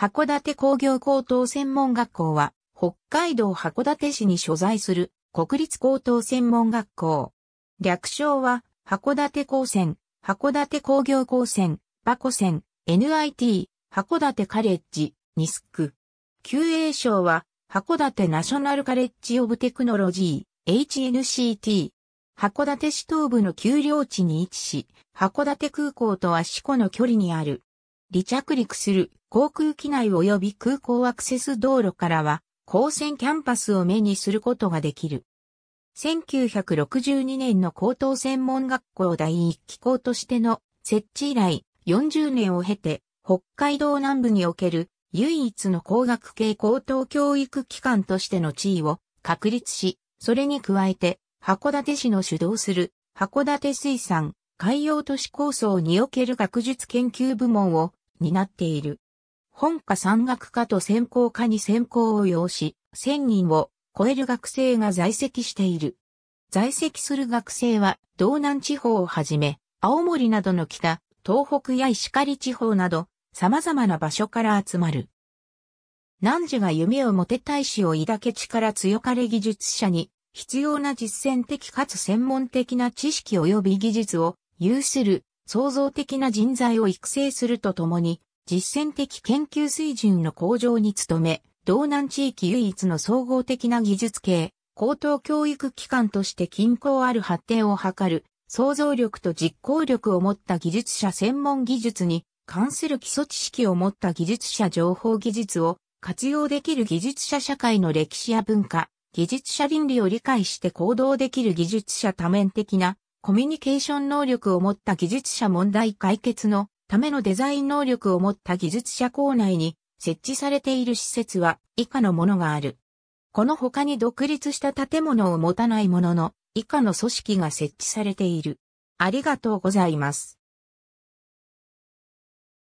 函館工業高等専門学校は、北海道函館市に所在する国立高等専門学校。略称は、函館高専、函館工業高専、バコ専、NIT、函館カレッジ、ニスク。旧栄称は、函館ナショナルカレッジオブテクノロジー、HNCT。函館市東部の丘陵地に位置し、函館空港と足湖の距離にある。離着陸する航空機内及び空港アクセス道路からは、高専キャンパスを目にすることができる。1962年の高等専門学校第一機構としての設置以来40年を経て、北海道南部における唯一の工学系高等教育機関としての地位を確立し、それに加えて、函館市の主導する函館水産海洋都市構想における学術研究部門を担っている。本科山岳科と専攻科に専攻を要し、1000人を超える学生が在籍している。在籍する学生は、道南地方をはじめ、青森などの北、東北や石狩地方など、様々な場所から集まる。汝が夢を持て大使を抱け力強かれ技術者に、必要な実践的かつ専門的な知識及び技術を有する創造的な人材を育成するとともに、実践的研究水準の向上に努め、道南地域唯一の総合的な技術系、高等教育機関として均衡ある発展を図る、創造力と実行力を持った技術者専門技術に関する基礎知識を持った技術者情報技術を活用できる技術者社会の歴史や文化、技術者倫理を理解して行動できる技術者多面的なコミュニケーション能力を持った技術者問題解決のためのデザイン能力を持った技術者校内に設置されている施設は以下のものがある。この他に独立した建物を持たないものの以下の組織が設置されている。ありがとうございます。